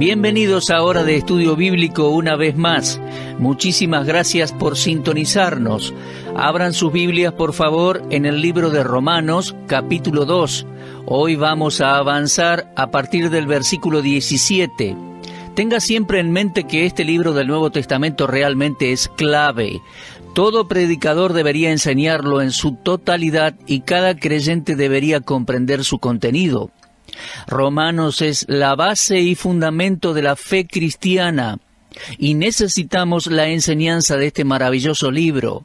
Bienvenidos a Hora de Estudio Bíblico una vez más. Muchísimas gracias por sintonizarnos. Abran sus Biblias, por favor, en el libro de Romanos, capítulo 2. Hoy vamos a avanzar a partir del versículo 17. Tenga siempre en mente que este libro del Nuevo Testamento realmente es clave. Todo predicador debería enseñarlo en su totalidad y cada creyente debería comprender su contenido. Romanos es la base y fundamento de la fe cristiana y necesitamos la enseñanza de este maravilloso libro.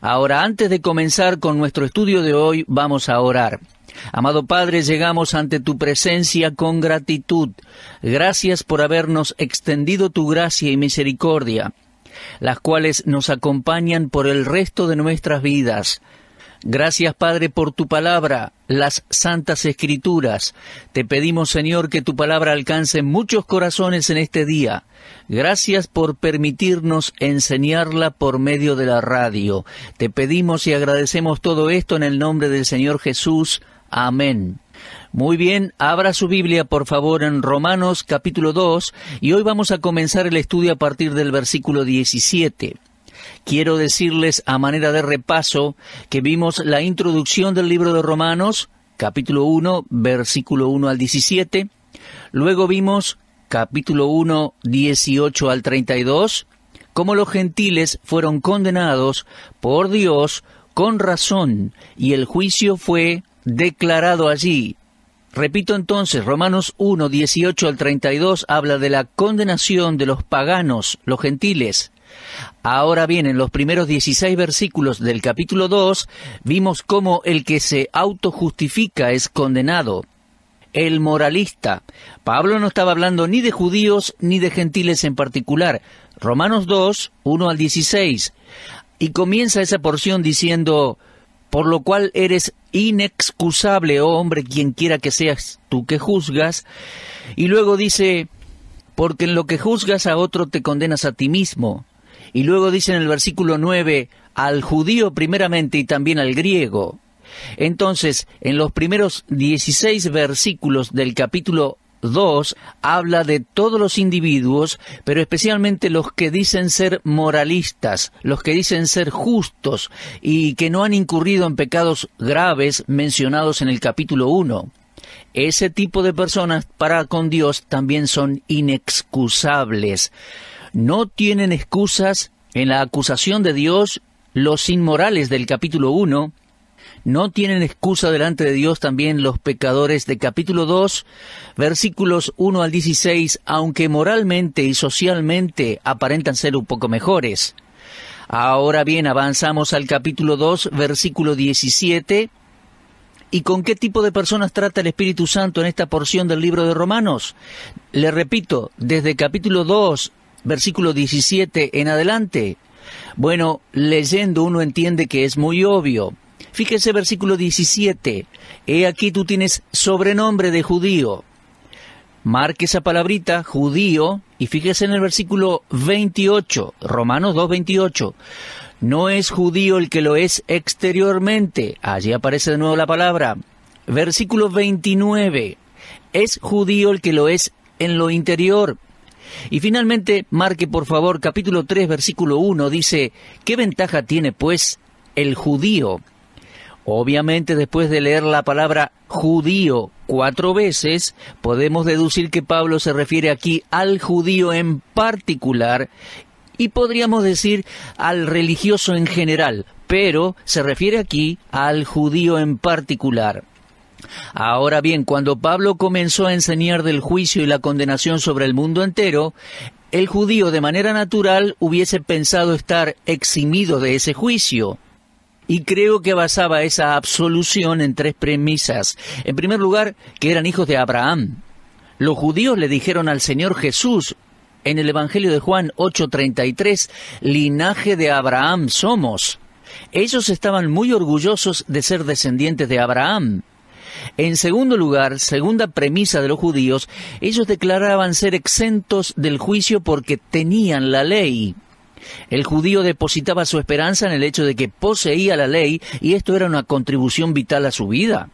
Ahora, antes de comenzar con nuestro estudio de hoy, vamos a orar. Amado Padre, llegamos ante tu presencia con gratitud. Gracias por habernos extendido tu gracia y misericordia, las cuales nos acompañan por el resto de nuestras vidas. Gracias, Padre, por tu palabra, las santas escrituras. Te pedimos, Señor, que tu palabra alcance muchos corazones en este día. Gracias por permitirnos enseñarla por medio de la radio. Te pedimos y agradecemos todo esto en el nombre del Señor Jesús. Amén. Muy bien, abra su Biblia por favor en Romanos capítulo 2 y hoy vamos a comenzar el estudio a partir del versículo 17 quiero decirles a manera de repaso que vimos la introducción del libro de Romanos, capítulo 1, versículo 1 al 17, luego vimos capítulo 1, 18 al 32, cómo los gentiles fueron condenados por Dios con razón y el juicio fue declarado allí. Repito entonces, Romanos 1, 18 al 32 habla de la condenación de los paganos, los gentiles, Ahora bien, en los primeros 16 versículos del capítulo 2 vimos cómo el que se autojustifica es condenado. El moralista. Pablo no estaba hablando ni de judíos ni de gentiles en particular. Romanos 2, 1 al 16. Y comienza esa porción diciendo, por lo cual eres inexcusable, oh hombre, quien quiera que seas tú que juzgas. Y luego dice, porque en lo que juzgas a otro te condenas a ti mismo y luego dice en el versículo 9, al judío primeramente y también al griego. Entonces, en los primeros 16 versículos del capítulo 2 habla de todos los individuos, pero especialmente los que dicen ser moralistas, los que dicen ser justos y que no han incurrido en pecados graves mencionados en el capítulo 1. Ese tipo de personas para con Dios también son inexcusables. No tienen excusas en la acusación de Dios los inmorales del capítulo 1. No tienen excusa delante de Dios también los pecadores de capítulo 2, versículos 1 al 16, aunque moralmente y socialmente aparentan ser un poco mejores. Ahora bien, avanzamos al capítulo 2, versículo 17. ¿Y con qué tipo de personas trata el Espíritu Santo en esta porción del libro de Romanos? Le repito, desde capítulo 2, versículo 17 en adelante. Bueno, leyendo uno entiende que es muy obvio. Fíjese versículo 17. He aquí tú tienes sobrenombre de judío. Marque esa palabrita, judío, y fíjese en el versículo 28, Romanos 2.28. No es judío el que lo es exteriormente. Allí aparece de nuevo la palabra. Versículo 29. Es judío el que lo es en lo interior. Y finalmente, marque por favor capítulo 3, versículo 1, dice, ¿qué ventaja tiene pues el judío? Obviamente después de leer la palabra judío cuatro veces, podemos deducir que Pablo se refiere aquí al judío en particular y podríamos decir al religioso en general, pero se refiere aquí al judío en particular. Ahora bien, cuando Pablo comenzó a enseñar del juicio y la condenación sobre el mundo entero, el judío de manera natural hubiese pensado estar eximido de ese juicio. Y creo que basaba esa absolución en tres premisas. En primer lugar, que eran hijos de Abraham. Los judíos le dijeron al Señor Jesús, en el Evangelio de Juan 8:33, linaje de Abraham somos. Ellos estaban muy orgullosos de ser descendientes de Abraham. En segundo lugar, segunda premisa de los judíos, ellos declaraban ser exentos del juicio porque tenían la ley. El judío depositaba su esperanza en el hecho de que poseía la ley y esto era una contribución vital a su vida.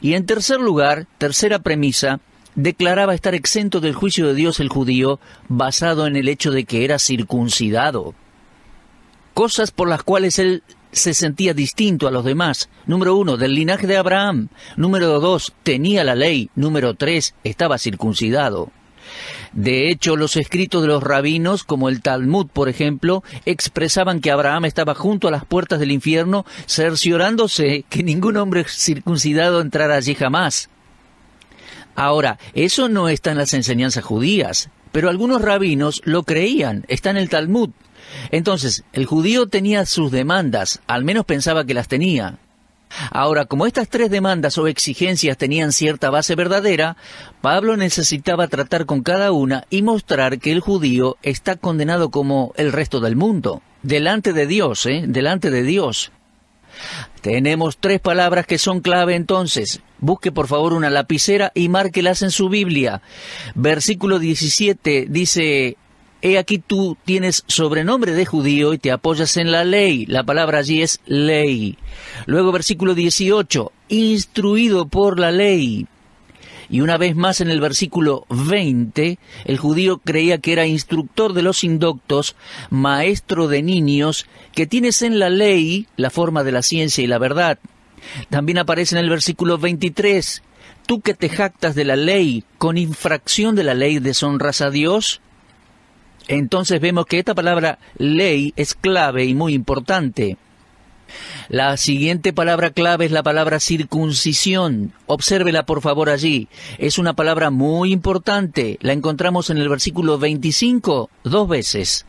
Y en tercer lugar, tercera premisa, declaraba estar exento del juicio de Dios el judío basado en el hecho de que era circuncidado. Cosas por las cuales él se sentía distinto a los demás. Número uno, del linaje de Abraham. Número dos, tenía la ley. Número tres, estaba circuncidado. De hecho, los escritos de los rabinos, como el Talmud, por ejemplo, expresaban que Abraham estaba junto a las puertas del infierno, cerciorándose que ningún hombre circuncidado entrara allí jamás. Ahora, eso no está en las enseñanzas judías, pero algunos rabinos lo creían, está en el Talmud. Entonces, el judío tenía sus demandas, al menos pensaba que las tenía. Ahora, como estas tres demandas o exigencias tenían cierta base verdadera, Pablo necesitaba tratar con cada una y mostrar que el judío está condenado como el resto del mundo, delante de Dios, ¿eh? delante de Dios. Tenemos tres palabras que son clave entonces. Busque por favor una lapicera y márquelas en su Biblia. Versículo 17 dice, he aquí tú tienes sobrenombre de judío y te apoyas en la ley. La palabra allí es ley. Luego versículo 18, instruido por la ley. Y una vez más en el versículo 20, el judío creía que era instructor de los indoctos, maestro de niños, que tienes en la ley la forma de la ciencia y la verdad. También aparece en el versículo 23, tú que te jactas de la ley, con infracción de la ley deshonras a Dios. Entonces vemos que esta palabra ley es clave y muy importante. La siguiente palabra clave es la palabra circuncisión. Obsérvela por favor allí. Es una palabra muy importante. La encontramos en el versículo 25 dos veces.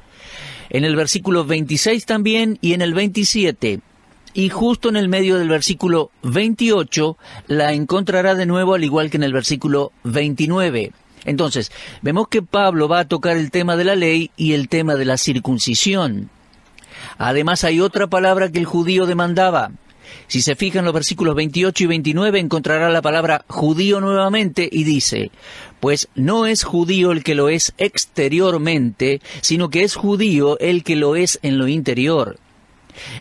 En el versículo 26 también y en el 27. Y justo en el medio del versículo 28 la encontrará de nuevo al igual que en el versículo 29. Entonces, vemos que Pablo va a tocar el tema de la ley y el tema de la circuncisión. Además, hay otra palabra que el judío demandaba. Si se fijan los versículos 28 y 29 encontrará la palabra judío nuevamente y dice, pues no es judío el que lo es exteriormente, sino que es judío el que lo es en lo interior.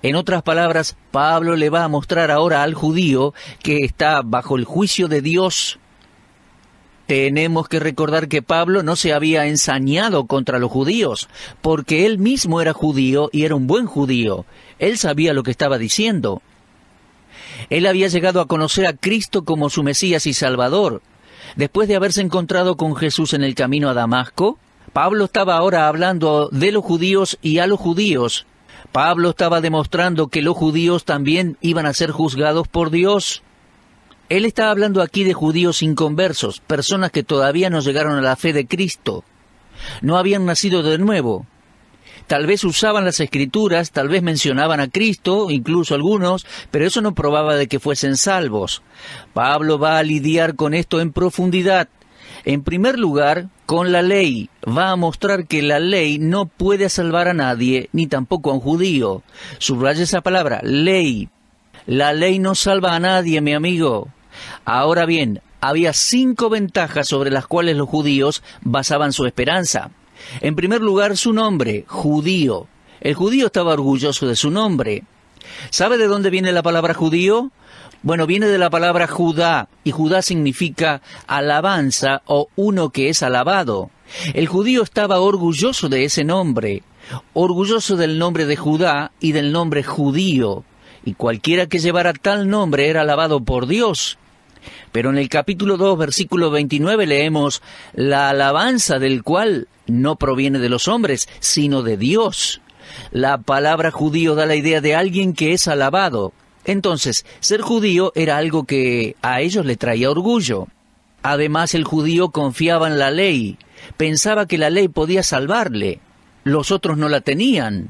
En otras palabras, Pablo le va a mostrar ahora al judío que está bajo el juicio de Dios tenemos que recordar que Pablo no se había ensañado contra los judíos, porque él mismo era judío y era un buen judío. Él sabía lo que estaba diciendo. Él había llegado a conocer a Cristo como su Mesías y Salvador. Después de haberse encontrado con Jesús en el camino a Damasco, Pablo estaba ahora hablando de los judíos y a los judíos. Pablo estaba demostrando que los judíos también iban a ser juzgados por Dios. Él está hablando aquí de judíos inconversos, personas que todavía no llegaron a la fe de Cristo, no habían nacido de nuevo. Tal vez usaban las escrituras, tal vez mencionaban a Cristo, incluso algunos, pero eso no probaba de que fuesen salvos. Pablo va a lidiar con esto en profundidad. En primer lugar, con la ley. Va a mostrar que la ley no puede salvar a nadie, ni tampoco a un judío. Subraya esa palabra, ley. La ley no salva a nadie, mi amigo. Ahora bien, había cinco ventajas sobre las cuales los judíos basaban su esperanza. En primer lugar, su nombre, judío. El judío estaba orgulloso de su nombre. ¿Sabe de dónde viene la palabra judío? Bueno, viene de la palabra Judá, y Judá significa alabanza o uno que es alabado. El judío estaba orgulloso de ese nombre, orgulloso del nombre de Judá y del nombre judío, y cualquiera que llevara tal nombre era alabado por Dios. Pero en el capítulo 2, versículo 29 leemos, la alabanza del cual no proviene de los hombres, sino de Dios. La palabra judío da la idea de alguien que es alabado. Entonces, ser judío era algo que a ellos le traía orgullo. Además, el judío confiaba en la ley, pensaba que la ley podía salvarle. Los otros no la tenían.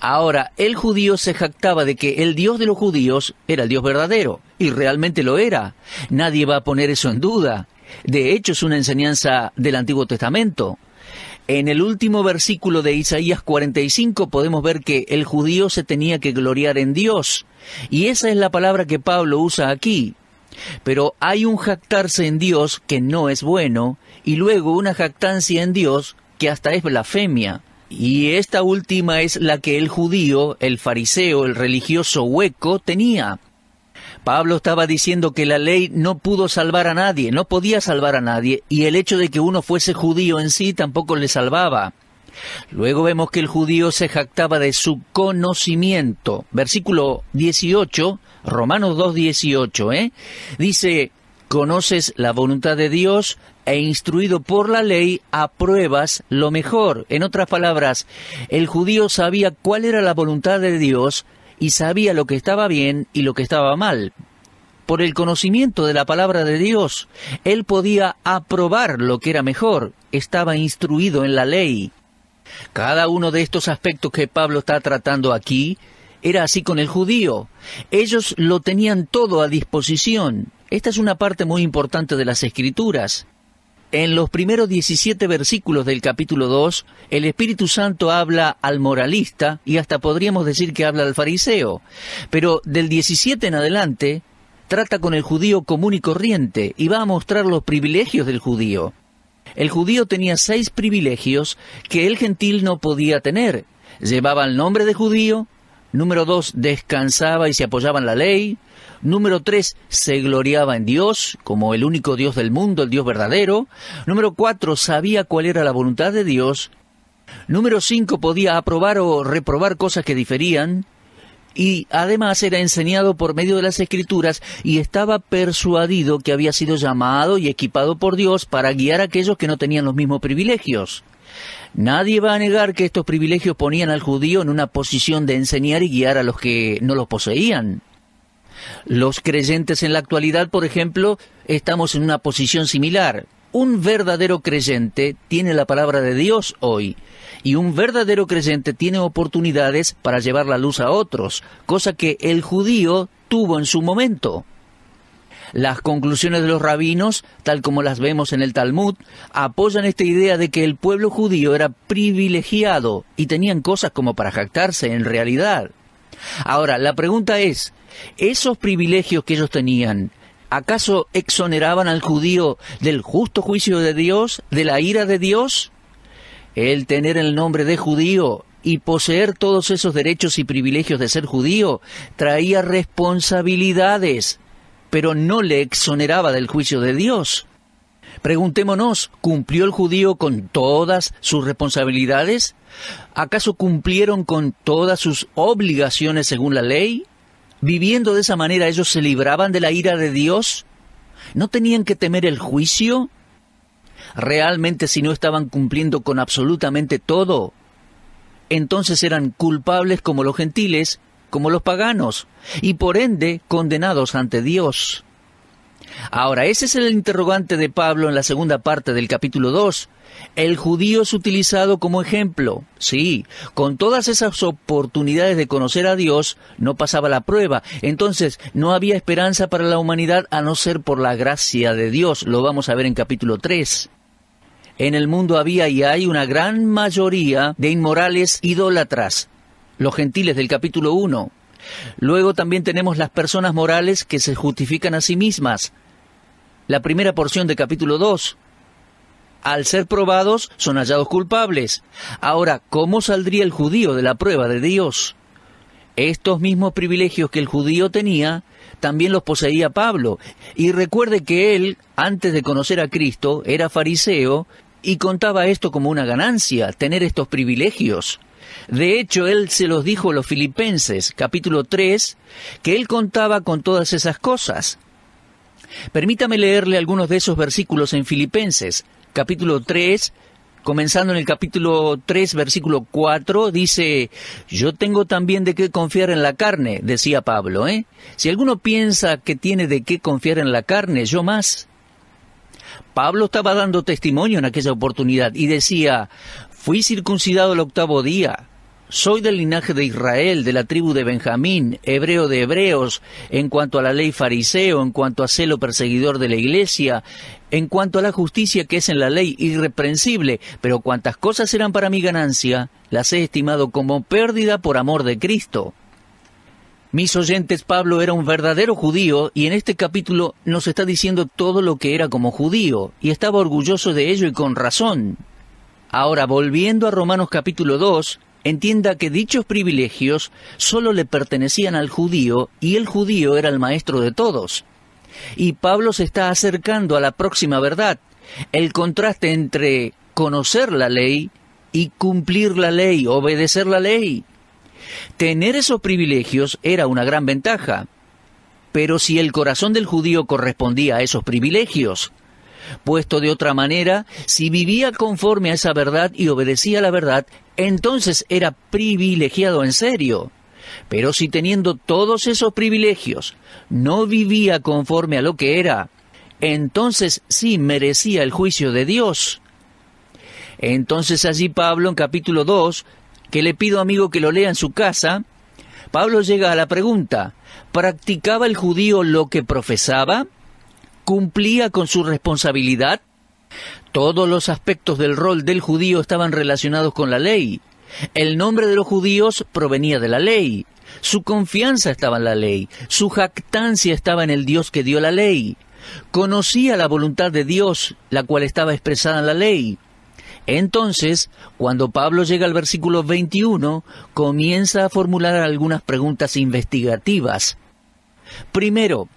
Ahora, el judío se jactaba de que el Dios de los judíos era el Dios verdadero realmente lo era. Nadie va a poner eso en duda. De hecho, es una enseñanza del Antiguo Testamento. En el último versículo de Isaías 45 podemos ver que el judío se tenía que gloriar en Dios. Y esa es la palabra que Pablo usa aquí. Pero hay un jactarse en Dios que no es bueno y luego una jactancia en Dios que hasta es blasfemia. Y esta última es la que el judío, el fariseo, el religioso hueco tenía. Pablo estaba diciendo que la ley no pudo salvar a nadie, no podía salvar a nadie, y el hecho de que uno fuese judío en sí tampoco le salvaba. Luego vemos que el judío se jactaba de su conocimiento. Versículo 18, Romanos 2:18, ¿eh? dice, conoces la voluntad de Dios e instruido por la ley apruebas lo mejor. En otras palabras, el judío sabía cuál era la voluntad de Dios, y sabía lo que estaba bien y lo que estaba mal. Por el conocimiento de la palabra de Dios, él podía aprobar lo que era mejor, estaba instruido en la ley. Cada uno de estos aspectos que Pablo está tratando aquí era así con el judío. Ellos lo tenían todo a disposición. Esta es una parte muy importante de las escrituras. En los primeros 17 versículos del capítulo 2, el Espíritu Santo habla al moralista y hasta podríamos decir que habla al fariseo. Pero del 17 en adelante, trata con el judío común y corriente y va a mostrar los privilegios del judío. El judío tenía seis privilegios que el gentil no podía tener. Llevaba el nombre de judío, Número dos, descansaba y se apoyaba en la ley. Número tres, se gloriaba en Dios, como el único Dios del mundo, el Dios verdadero. Número cuatro, sabía cuál era la voluntad de Dios. Número cinco, podía aprobar o reprobar cosas que diferían y además era enseñado por medio de las escrituras y estaba persuadido que había sido llamado y equipado por Dios para guiar a aquellos que no tenían los mismos privilegios. Nadie va a negar que estos privilegios ponían al judío en una posición de enseñar y guiar a los que no los poseían. Los creyentes en la actualidad, por ejemplo, estamos en una posición similar. Un verdadero creyente tiene la palabra de Dios hoy y un verdadero creyente tiene oportunidades para llevar la luz a otros, cosa que el judío tuvo en su momento. Las conclusiones de los rabinos, tal como las vemos en el Talmud, apoyan esta idea de que el pueblo judío era privilegiado y tenían cosas como para jactarse en realidad. Ahora, la pregunta es, ¿esos privilegios que ellos tenían, acaso exoneraban al judío del justo juicio de Dios, de la ira de Dios? El tener el nombre de judío y poseer todos esos derechos y privilegios de ser judío traía responsabilidades pero no le exoneraba del juicio de Dios. Preguntémonos, ¿cumplió el judío con todas sus responsabilidades? ¿Acaso cumplieron con todas sus obligaciones según la ley? ¿Viviendo de esa manera ellos se libraban de la ira de Dios? ¿No tenían que temer el juicio? Realmente si no estaban cumpliendo con absolutamente todo, entonces eran culpables como los gentiles como los paganos, y por ende condenados ante Dios. Ahora, ese es el interrogante de Pablo en la segunda parte del capítulo 2. El judío es utilizado como ejemplo. Sí, con todas esas oportunidades de conocer a Dios, no pasaba la prueba. Entonces, no había esperanza para la humanidad a no ser por la gracia de Dios. Lo vamos a ver en capítulo 3. En el mundo había y hay una gran mayoría de inmorales idólatras, los gentiles del capítulo 1. Luego también tenemos las personas morales que se justifican a sí mismas. La primera porción del capítulo 2. Al ser probados, son hallados culpables. Ahora, ¿cómo saldría el judío de la prueba de Dios? Estos mismos privilegios que el judío tenía, también los poseía Pablo. Y recuerde que él, antes de conocer a Cristo, era fariseo y contaba esto como una ganancia, tener estos privilegios. De hecho, él se los dijo a los filipenses, capítulo 3, que él contaba con todas esas cosas. Permítame leerle algunos de esos versículos en Filipenses, capítulo 3, comenzando en el capítulo 3, versículo 4, dice, yo tengo también de qué confiar en la carne, decía Pablo, ¿eh? Si alguno piensa que tiene de qué confiar en la carne, yo más. Pablo estaba dando testimonio en aquella oportunidad y decía, Fui circuncidado el octavo día. Soy del linaje de Israel, de la tribu de Benjamín, hebreo de hebreos, en cuanto a la ley fariseo, en cuanto a celo perseguidor de la iglesia, en cuanto a la justicia que es en la ley irreprensible, pero cuantas cosas eran para mi ganancia, las he estimado como pérdida por amor de Cristo. Mis oyentes, Pablo era un verdadero judío y en este capítulo nos está diciendo todo lo que era como judío, y estaba orgulloso de ello y con razón. Ahora, volviendo a Romanos capítulo 2, entienda que dichos privilegios solo le pertenecían al judío y el judío era el maestro de todos. Y Pablo se está acercando a la próxima verdad, el contraste entre conocer la ley y cumplir la ley, obedecer la ley. Tener esos privilegios era una gran ventaja, pero si el corazón del judío correspondía a esos privilegios, Puesto de otra manera, si vivía conforme a esa verdad y obedecía la verdad, entonces era privilegiado en serio. Pero si teniendo todos esos privilegios no vivía conforme a lo que era, entonces sí merecía el juicio de Dios. Entonces allí Pablo en capítulo 2, que le pido amigo que lo lea en su casa, Pablo llega a la pregunta, ¿practicaba el judío lo que profesaba? cumplía con su responsabilidad? Todos los aspectos del rol del judío estaban relacionados con la ley. El nombre de los judíos provenía de la ley. Su confianza estaba en la ley. Su jactancia estaba en el Dios que dio la ley. Conocía la voluntad de Dios, la cual estaba expresada en la ley. Entonces, cuando Pablo llega al versículo 21, comienza a formular algunas preguntas investigativas. Primero,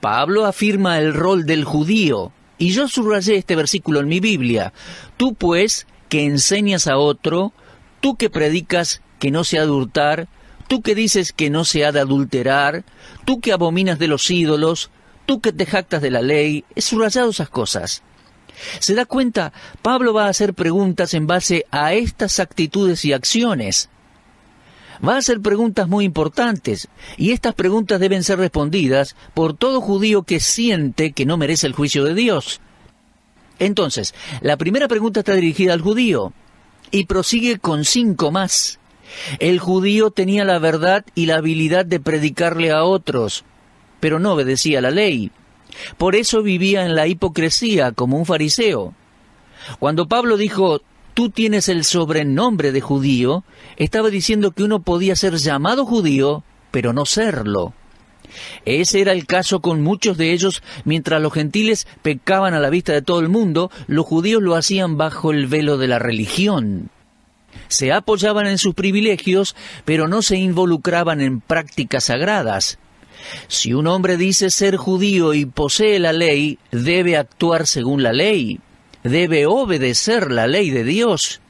Pablo afirma el rol del judío, y yo subrayé este versículo en mi Biblia. Tú pues que enseñas a otro, tú que predicas que no se ha de hurtar, tú que dices que no se ha de adulterar, tú que abominas de los ídolos, tú que te jactas de la ley, he subrayado esas cosas. ¿Se da cuenta? Pablo va a hacer preguntas en base a estas actitudes y acciones va a hacer preguntas muy importantes y estas preguntas deben ser respondidas por todo judío que siente que no merece el juicio de Dios. Entonces, la primera pregunta está dirigida al judío y prosigue con cinco más. El judío tenía la verdad y la habilidad de predicarle a otros, pero no obedecía la ley. Por eso vivía en la hipocresía como un fariseo. Cuando Pablo dijo, tú tienes el sobrenombre de judío, estaba diciendo que uno podía ser llamado judío, pero no serlo. Ese era el caso con muchos de ellos. Mientras los gentiles pecaban a la vista de todo el mundo, los judíos lo hacían bajo el velo de la religión. Se apoyaban en sus privilegios, pero no se involucraban en prácticas sagradas. Si un hombre dice ser judío y posee la ley, debe actuar según la ley debe obedecer la ley de Dios.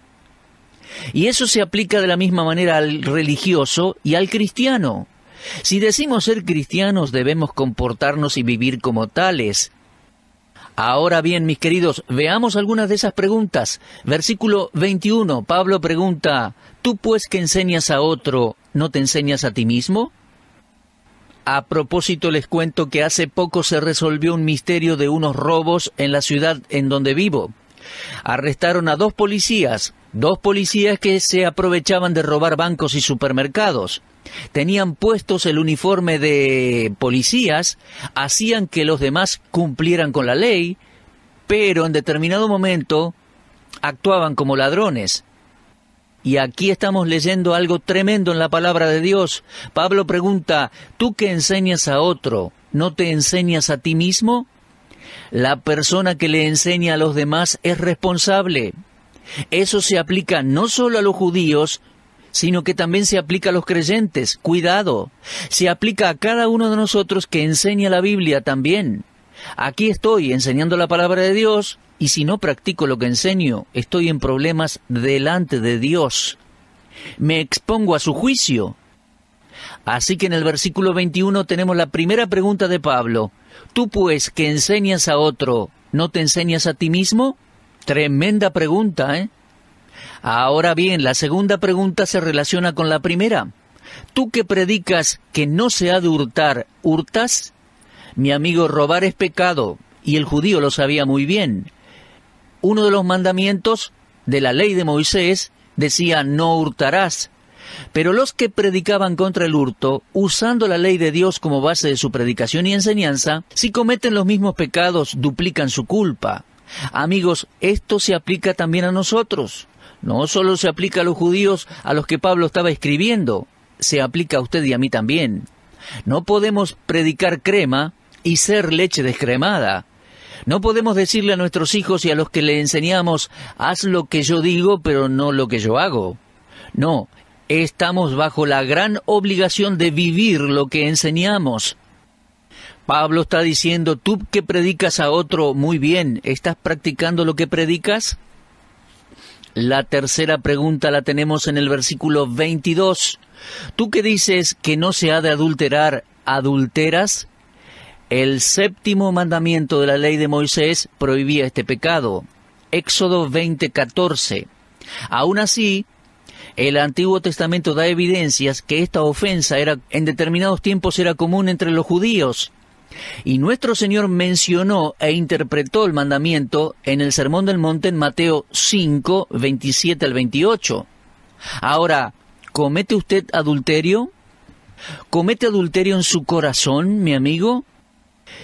Y eso se aplica de la misma manera al religioso y al cristiano. Si decimos ser cristianos debemos comportarnos y vivir como tales. Ahora bien, mis queridos, veamos algunas de esas preguntas. Versículo 21, Pablo pregunta, ¿tú pues que enseñas a otro, no te enseñas a ti mismo? A propósito, les cuento que hace poco se resolvió un misterio de unos robos en la ciudad en donde vivo. Arrestaron a dos policías, dos policías que se aprovechaban de robar bancos y supermercados. Tenían puestos el uniforme de policías, hacían que los demás cumplieran con la ley, pero en determinado momento actuaban como ladrones. Y aquí estamos leyendo algo tremendo en la palabra de Dios. Pablo pregunta, ¿tú que enseñas a otro, no te enseñas a ti mismo? La persona que le enseña a los demás es responsable. Eso se aplica no solo a los judíos, sino que también se aplica a los creyentes. Cuidado, se aplica a cada uno de nosotros que enseña la Biblia también. Aquí estoy enseñando la palabra de Dios, y si no practico lo que enseño, estoy en problemas delante de Dios. Me expongo a su juicio. Así que en el versículo 21 tenemos la primera pregunta de Pablo. Tú pues que enseñas a otro, ¿no te enseñas a ti mismo? Tremenda pregunta, ¿eh? Ahora bien, la segunda pregunta se relaciona con la primera. Tú que predicas que no se ha de hurtar, ¿hurtas? Mi amigo, robar es pecado, y el judío lo sabía muy bien uno de los mandamientos de la ley de Moisés decía no hurtarás. Pero los que predicaban contra el hurto, usando la ley de Dios como base de su predicación y enseñanza, si cometen los mismos pecados, duplican su culpa. Amigos, esto se aplica también a nosotros. No solo se aplica a los judíos a los que Pablo estaba escribiendo, se aplica a usted y a mí también. No podemos predicar crema y ser leche descremada. No podemos decirle a nuestros hijos y a los que le enseñamos, haz lo que yo digo, pero no lo que yo hago. No, estamos bajo la gran obligación de vivir lo que enseñamos. Pablo está diciendo, tú que predicas a otro muy bien, ¿estás practicando lo que predicas? La tercera pregunta la tenemos en el versículo 22. Tú que dices que no se ha de adulterar, ¿adulteras? El séptimo mandamiento de la ley de Moisés prohibía este pecado. Éxodo 20:14. Aún así, el Antiguo Testamento da evidencias que esta ofensa era en determinados tiempos era común entre los judíos. Y nuestro Señor mencionó e interpretó el mandamiento en el Sermón del Monte en Mateo 5, 27 al 28. Ahora, ¿comete usted adulterio? ¿Comete adulterio en su corazón, mi amigo?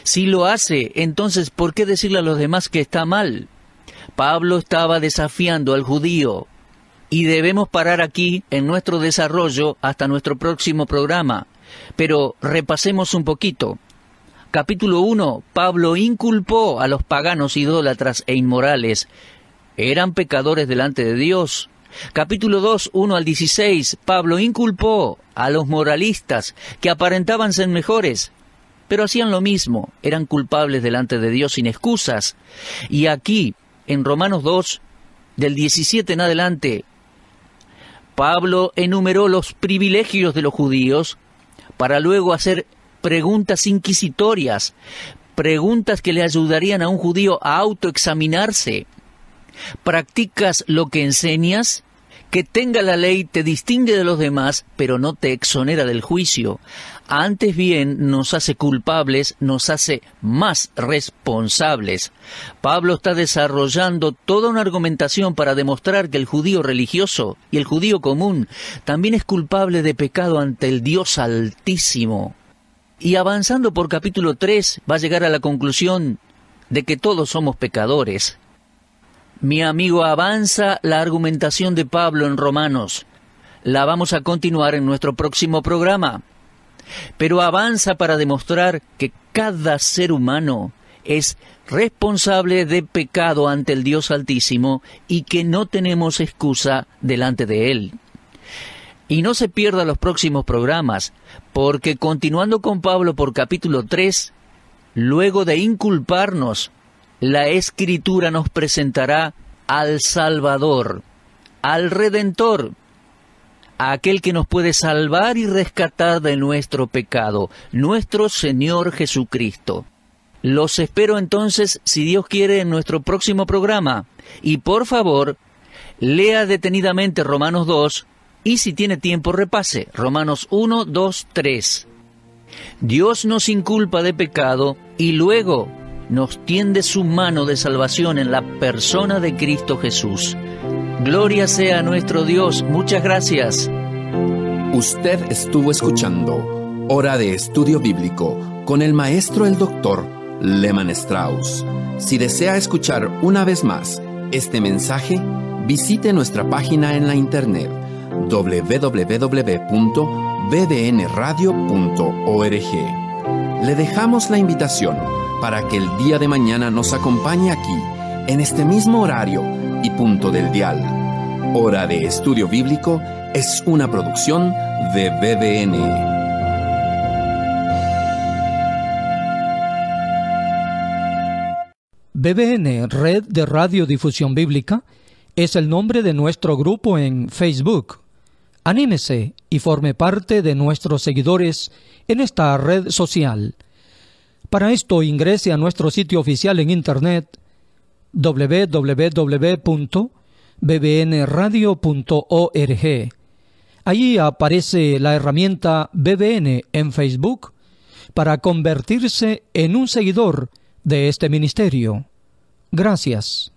Si lo hace, entonces ¿por qué decirle a los demás que está mal? Pablo estaba desafiando al judío y debemos parar aquí en nuestro desarrollo hasta nuestro próximo programa. Pero repasemos un poquito. Capítulo 1. Pablo inculpó a los paganos idólatras e inmorales. Eran pecadores delante de Dios. Capítulo 2, 1 al 16. Pablo inculpó a los moralistas que aparentaban ser mejores pero hacían lo mismo, eran culpables delante de Dios sin excusas. Y aquí, en Romanos 2, del 17 en adelante, Pablo enumeró los privilegios de los judíos para luego hacer preguntas inquisitorias, preguntas que le ayudarían a un judío a autoexaminarse. ¿Practicas lo que enseñas? Que tenga la ley te distingue de los demás, pero no te exonera del juicio antes bien nos hace culpables, nos hace más responsables. Pablo está desarrollando toda una argumentación para demostrar que el judío religioso y el judío común también es culpable de pecado ante el Dios altísimo. Y avanzando por capítulo 3 va a llegar a la conclusión de que todos somos pecadores. Mi amigo avanza la argumentación de Pablo en Romanos. La vamos a continuar en nuestro próximo programa pero avanza para demostrar que cada ser humano es responsable de pecado ante el Dios Altísimo y que no tenemos excusa delante de Él. Y no se pierda los próximos programas, porque continuando con Pablo por capítulo 3, luego de inculparnos, la Escritura nos presentará al Salvador, al Redentor, aquel que nos puede salvar y rescatar de nuestro pecado, nuestro Señor Jesucristo. Los espero entonces, si Dios quiere, en nuestro próximo programa. Y por favor, lea detenidamente Romanos 2 y si tiene tiempo repase Romanos 1, 2, 3. Dios nos inculpa de pecado y luego nos tiende su mano de salvación en la persona de Cristo Jesús. Gloria sea nuestro Dios. Muchas gracias. Usted estuvo escuchando Hora de Estudio Bíblico con el maestro el doctor Lehman Strauss. Si desea escuchar una vez más este mensaje, visite nuestra página en la internet www.bbnradio.org. Le dejamos la invitación para que el día de mañana nos acompañe aquí, en este mismo horario y punto del dial. Hora de Estudio Bíblico es una producción de BBN. BBN, Red de Radiodifusión Bíblica, es el nombre de nuestro grupo en Facebook. Anímese y forme parte de nuestros seguidores en esta red social. Para esto ingrese a nuestro sitio oficial en Internet www.bbnradio.org. Allí aparece la herramienta BBN en Facebook para convertirse en un seguidor de este ministerio. Gracias.